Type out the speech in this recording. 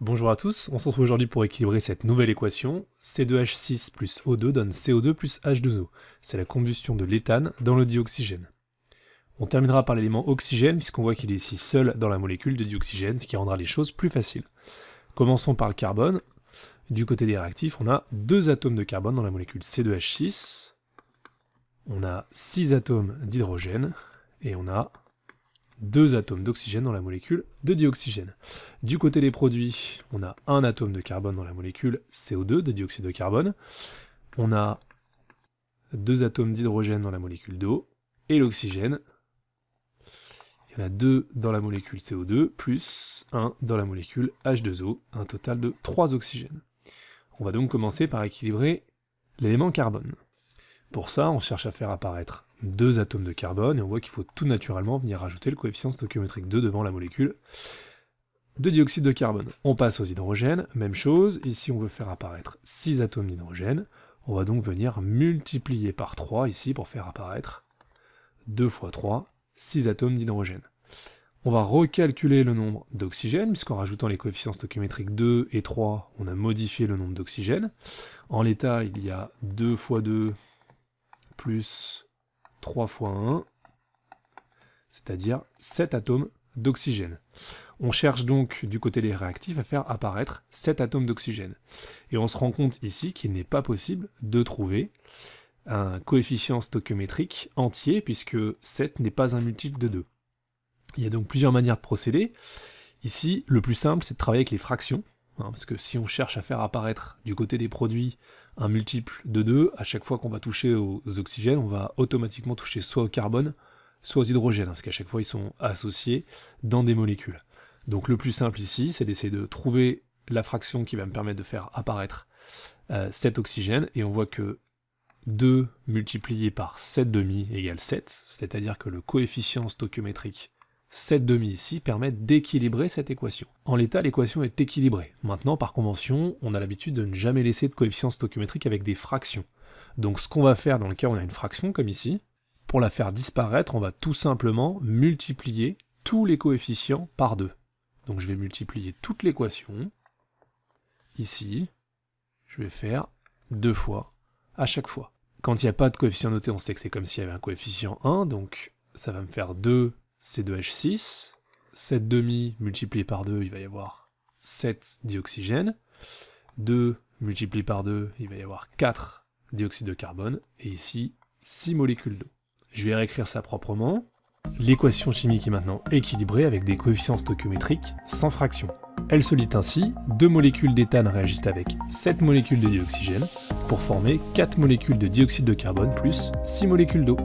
Bonjour à tous, on se retrouve aujourd'hui pour équilibrer cette nouvelle équation. C2H6 plus O2 donne CO2 plus H2O. C'est la combustion de l'éthane dans le dioxygène. On terminera par l'élément oxygène puisqu'on voit qu'il est ici seul dans la molécule de dioxygène, ce qui rendra les choses plus faciles. Commençons par le carbone. Du côté des réactifs, on a deux atomes de carbone dans la molécule C2H6. On a six atomes d'hydrogène et on a deux atomes d'oxygène dans la molécule de dioxygène. Du côté des produits, on a un atome de carbone dans la molécule CO2 de dioxyde de carbone. On a deux atomes d'hydrogène dans la molécule d'eau et l'oxygène. Il y en a deux dans la molécule CO2 plus un dans la molécule H2O, un total de trois oxygènes. On va donc commencer par équilibrer l'élément carbone. Pour ça, on cherche à faire apparaître deux atomes de carbone, et on voit qu'il faut tout naturellement venir rajouter le coefficient stoichiométrique 2 devant la molécule de dioxyde de carbone. On passe aux hydrogènes, même chose, ici on veut faire apparaître 6 atomes d'hydrogène, on va donc venir multiplier par 3 ici pour faire apparaître 2 fois 3, 6 atomes d'hydrogène. On va recalculer le nombre d'oxygène, puisqu'en rajoutant les coefficients stoichiométriques 2 et 3, on a modifié le nombre d'oxygène. En l'état, il y a 2 fois 2 plus 3 fois 1, c'est-à-dire 7 atomes d'oxygène. On cherche donc du côté des réactifs à faire apparaître 7 atomes d'oxygène. Et on se rend compte ici qu'il n'est pas possible de trouver un coefficient stoichiométrique entier puisque 7 n'est pas un multiple de 2. Il y a donc plusieurs manières de procéder. Ici, le plus simple, c'est de travailler avec les fractions. Hein, parce que si on cherche à faire apparaître du côté des produits un multiple de 2, à chaque fois qu'on va toucher aux oxygènes, on va automatiquement toucher soit au carbone, soit aux hydrogènes, hein, parce qu'à chaque fois ils sont associés dans des molécules. Donc le plus simple ici, c'est d'essayer de trouver la fraction qui va me permettre de faire apparaître euh, cet oxygène, et on voit que 2 multiplié par 7,5 égale 7, c'est-à-dire que le coefficient stoichiométrique cette demi-ici permet d'équilibrer cette équation. En l'état, l'équation est équilibrée. Maintenant, par convention, on a l'habitude de ne jamais laisser de coefficient stoichiométrique avec des fractions. Donc ce qu'on va faire dans le cas où on a une fraction, comme ici, pour la faire disparaître, on va tout simplement multiplier tous les coefficients par 2. Donc je vais multiplier toute l'équation. Ici, je vais faire deux fois à chaque fois. Quand il n'y a pas de coefficient noté, on sait que c'est comme s'il y avait un coefficient 1, donc ça va me faire 2 C2H6, 7 demi multiplié par 2, il va y avoir 7 dioxygène, 2 multiplié par 2, il va y avoir 4 dioxyde de carbone, et ici 6 molécules d'eau. Je vais réécrire ça proprement. L'équation chimique est maintenant équilibrée avec des coefficients stoichiométriques sans fraction. Elle se lit ainsi, 2 molécules d'éthane réagissent avec 7 molécules de dioxygène pour former 4 molécules de dioxyde de carbone plus 6 molécules d'eau.